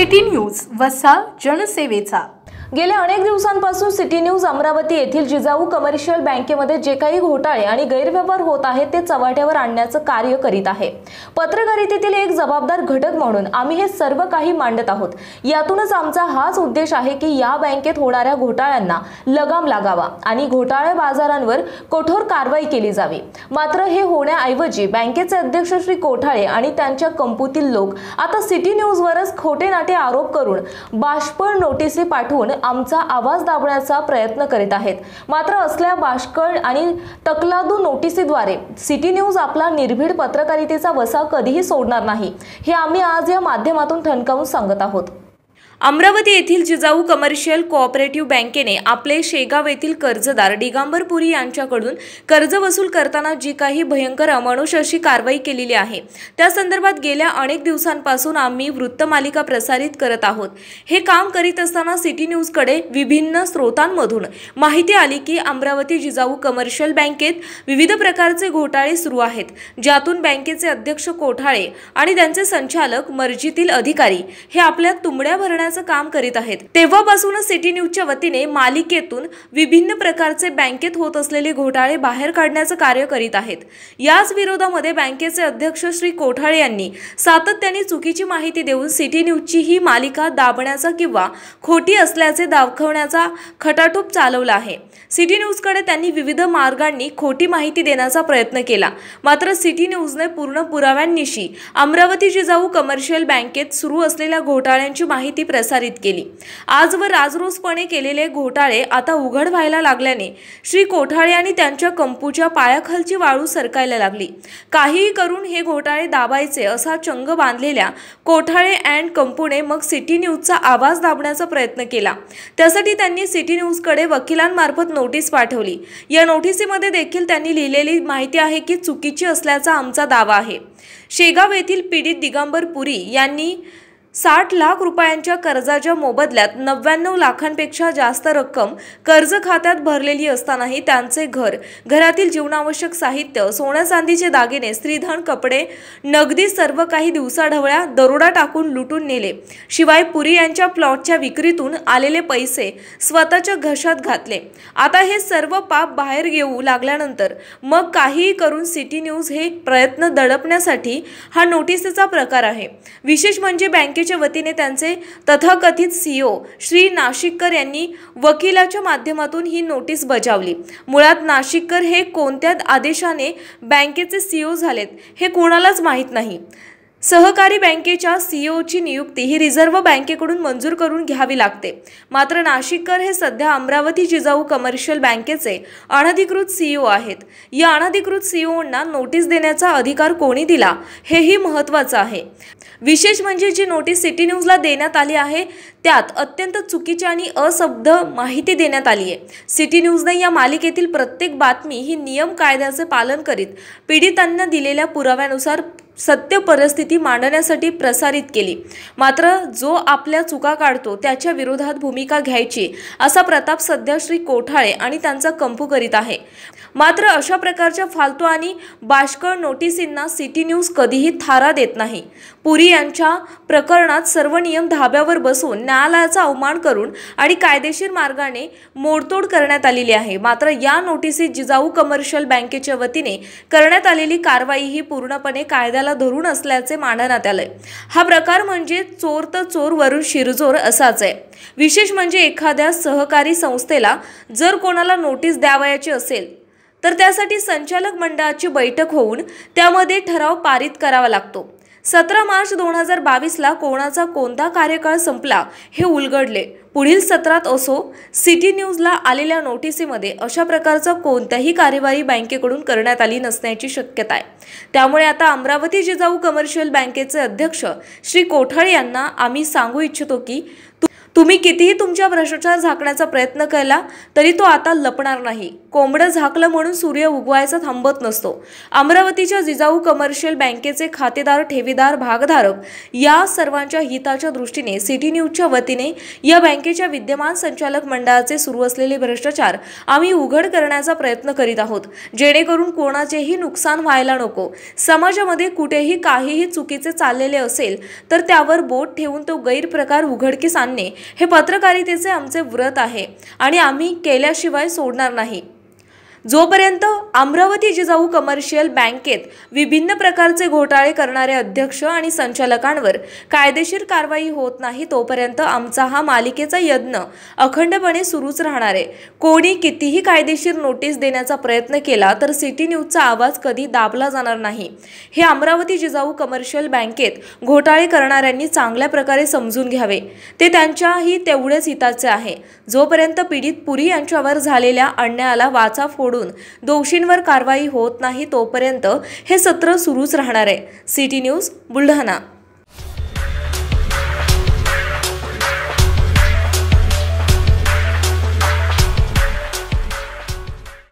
city news वसा जनसेवेचा गेल्या अनेक दिवसांपासून सिटी न्यूज अमरावती येथील जिजाऊ कमर्शियल बँकेमध्ये जे काही घोटाळे आणि गैरव्यवहार होत आहेत ते चव्हाट्यावर आणण्याचं कार्य करीत आहे पत्रकारितेतील एक जबाबदार घटक म्हणून आम्ही हे सर्व काही मांडत आहोत यातूनच आमचा हाच उद्देश आहे की या बँकेत होणाऱ्या घोटाळ्यांना लगाम लागावा आणि घोटाळे बाजारांवर कठोर कारवाई केली जावी मात्र हे होण्याऐवजी बँकेचे अध्यक्ष श्री कोठाळे आणि त्यांच्या कंपूतील लोक आता सिटी न्यूजवरच खोटे नाटे आरोप करून बाष्पळ नोटिसी पाठवून आमचा आवाज दाबण्याचा प्रयत्न करीत आहेत मात्र असल्या बाष्कळ आणि तकलादू नोटिसीद्वारे सिटी न्यूज आपला निर्भीड पत्रकारितेचा वसा कधीही सोडणार नाही हे आम्ही आज या माध्यमातून ठणकावून सांगत आहोत अमरावती येथील जिजाऊ कमर्शियल कोऑपरेटिव्ह बँकेने आपले शेगाव येथील कर्जदार दिगांबरपुरी यांच्याकडून कर्ज वसूल करताना जी काही भयंकर अमानुष अशी कारवाई केलेली आहे त्या संदर्भात गेल्या अनेक दिवसांपासून आम्ही वृत्तमालिका प्रसारित करत आहोत हे काम करीत असताना सिटी न्यूजकडे विभिन्न स्रोतांमधून माहिती आली की अमरावती जिजाऊ कमर्शियल बँकेत विविध प्रकारचे घोटाळे सुरू आहेत ज्यातून बँकेचे अध्यक्ष कोठाळे आणि त्यांचे संचालक मर्जीतील अधिकारी हे आपल्या तुंबड्या भरण्या करण्याचं काम करीत आहेत तेव्हापासून सिटी न्यूजच्या वतीने मालिकेतून विभिन्न प्रकारचे बँकेत होत असलेले घोटाळे बाहेर काढण्याचं कार्य करीत आहेत याच विरोधामध्ये बँकेचे अध्यक्ष श्री कोठाळे यांनी सातत्याने चुकीची माहिती देऊन सिटी न्यूजची ही मालिका दाबण्याचा किंवा खोटी असल्याचे दाखवण्याचा खटाटोप चालवला आहे सिटी न्यूजकडे त्यांनी विविध मार्गांनी खोटी माहिती देण्याचा प्रयत्न केला मात्र सिटी न्यूजने पूर्ण पुराव्यांनिशी अमरावती जिजाऊ कमर्शियल बँकेत सुरू असलेल्या घोटाळ्यांची माहिती प्रसारित केली आजवर राजरोसपणे केलेले घोटाळे आता उघड व्हायला लागल्याने श्री कोठाळे आणि त्यांच्या कंपूच्या पायाखालची वाळू सरकायला लागली काहीही करून हे घोटाळे दाबायचे असा चंग बांधलेल्या कोठाळे अँड कंपूने मग सिटी न्यूजचा आवाज दाबण्याचा प्रयत्न केला त्यासाठी त्यांनी सिटी न्यूजकडे वकिलांमार्फत नोटीस पाठवली या नोटिसीमध्ये देखील त्यांनी लिहिलेली माहिती आहे की चुकीची असल्याचा आमचा दावा आहे शेगाव येथील पीडित दिगंबर पुरी यांनी साठ लाख रुपयांच्या कर्जाच्या मोबदल्यात नव्याण्णव लाखांपेक्षा जास्त रक्कम कर्ज खात्यात भरलेली असतानाही त्यांचे घर घरातील जीवनावश्यक साहित्य सोन्या चांदीचे दागिने स्त्रीधन कपडे नगदी सर्व काही दिवसाढवळ्या दरोडा टाकून लुटून नेले शिवाय पुरी यांच्या प्लॉटच्या विक्रीतून आलेले पैसे स्वतःच्या घशात घातले आता हे सर्व पाप बाहेर येऊ लागल्यानंतर मग काहीही करून सिटी न्यूज हे प्रयत्न दडपण्यासाठी हा नोटिसेचा प्रकार आहे विशेष म्हणजे बँके बँकेच्या वतीने त्यांचे तथाकथित सीईओ e श्री नाशिककर यांनी वकिलाच्या माध्यमातून ही नोटीस बजावली मुळात नाशिककर हे कोणत्या आदेशाने बँकेचे सीओ e झालेत हे कोणालाच माहित नाही सहकारी बँकेच्या सीईओची e नियुक्ती ही रिझर्व्ह बँकेकडून मंजूर करून घ्यावी लागते मात्र नाशिककर हे सध्या अमरावती जिजाऊ कमर्शियल बँकेचे अनधिकृत सीईओ e आहेत या अनधिकृत सीईओंना e नोटीस देण्याचा अधिकार कोणी दिला हेही महत्त्वाचं आहे विशेष म्हणजे जी नोटीस सिटी न्यूजला देण्यात आली आहे त्यात अत्यंत चुकीची आणि असब्ध माहिती देण्यात आली आहे सिटी न्यूजने या मालिकेतील प्रत्येक बातमी ही नियम कायद्याचे पालन करीत पीडितांना दिलेल्या पुराव्यानुसार सत्य परिस्थिती मांडण्यासाठी प्रसारित केली मात्र जो आपल्या चुका काढतो त्याच्या विरोधात भूमिका घ्यायची असा प्रताप सध्या श्री कोठाळे आणि त्यांचा कंपू करीत आहे मात्र अशा प्रकारच्या फालतू आणि बाष्कळ नोटिसींना सिटी न्यूज कधीही थारा देत नाही पुरी यांच्या प्रकरणात सर्व नियम धाब्यावर बसून न्यायालयाचा अवमान करून आणि कायदेशीर मार्गाने मोडतोड करण्यात आलेली आहे मात्र या नोटिसीत जिजाऊ कमर्शियल बँकेच्या वतीने करण्यात आलेली कारवाई ही पूर्णपणे कायद्याला त्याला धरून असल्याचे मानण्यात आलंय हा प्रकार म्हणजे चोर तर चोर वरून शिरजोर असाच आहे विशेष म्हणजे एखाद्या सहकारी संस्थेला जर कोणाला नोटीस द्यावयाची असेल तर त्यासाठी संचालक मंडळाची बैठक होऊन त्यामध्ये ठराव पारित करावा लागतो सतरा मार्च दोन हजार बावीसला कोणाचा कोणता कार्यकाळ संपला हे उलगडले पुढील सत्रात असो सिटी न्यूजला आलेल्या नोटिसीमध्ये अशा प्रकारचा कोणत्याही कार्यवाही बँकेकडून करण्यात आली नसण्याची शक्यता आहे त्यामुळे आता अमरावती जिजाऊ कमर्शियल बँकेचे अध्यक्ष श्री कोठाळे यांना आम्ही सांगू इच्छितो की तुम्ही कितीही तुमच्या भ्रष्टाचार झाकण्याचा प्रयत्न केला तरी तो आता लपणार नाही कोंबडं झाकलं म्हणून सूर्य उगवायचा थांबत नसतो अमरावतीच्या जिजाऊ कमर्शियल बँकेचे खातेदार ठेवीदार भागधारक या सर्वांच्या हिताच्या दृष्टीने सिटी न्यूजच्या वतीने या बँकेच्या विद्यमान संचालक मंडळाचे सुरू असलेले भ्रष्टाचार आम्ही उघड करण्याचा प्रयत्न करीत आहोत जेणेकरून कोणाचेही नुकसान व्हायला नको समाजामध्ये कुठेही काहीही चुकीचे चाललेले असेल तर त्यावर बोट ठेवून तो गैरप्रकार उघडकीस आणणे हे पत्रकारितेचे आमचे व्रत आहे आणि आम्ही केल्याशिवाय सोडणार नाही जोपर्यंत अमरावती जिजाऊ कमर्शियल बँकेत विभिन्न प्रकारचे घोटाळे करणारे अध्यक्ष आणि संचालकांवर कायदेशीर कारवाई होत नाही तोपर्यंत आमचा हा मालिकेचा यज्ञ अखंडपणे सुरूच राहणार आहे कोणी कितीही कायदेशीर नोटीस देण्याचा प्रयत्न केला तर सिटी न्यूजचा आवाज कधी दाबला जाणार नाही हे अमरावती जिजाऊ कमर्शियल बँकेत घोटाळे करणाऱ्यांनी चांगल्या प्रकारे समजून घ्यावे ते त्यांच्याही तेवढेच हिताचे आहे जोपर्यंत पीडित पुरी यांच्यावर झालेल्या अन्यायाला वाचा फोड सोडून दोषींवर कारवाई होत नाही तोपर्यंत हे सत्र सुरूच राहणार आहे सिटी न्यूज बुलढाणा